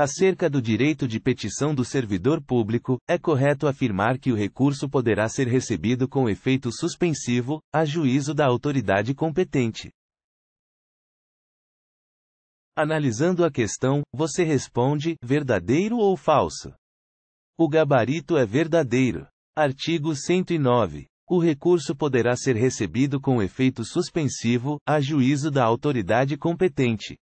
Acerca do direito de petição do servidor público, é correto afirmar que o recurso poderá ser recebido com efeito suspensivo, a juízo da autoridade competente. Analisando a questão, você responde: verdadeiro ou falso? O gabarito é verdadeiro. Artigo 109. O recurso poderá ser recebido com efeito suspensivo, a juízo da autoridade competente.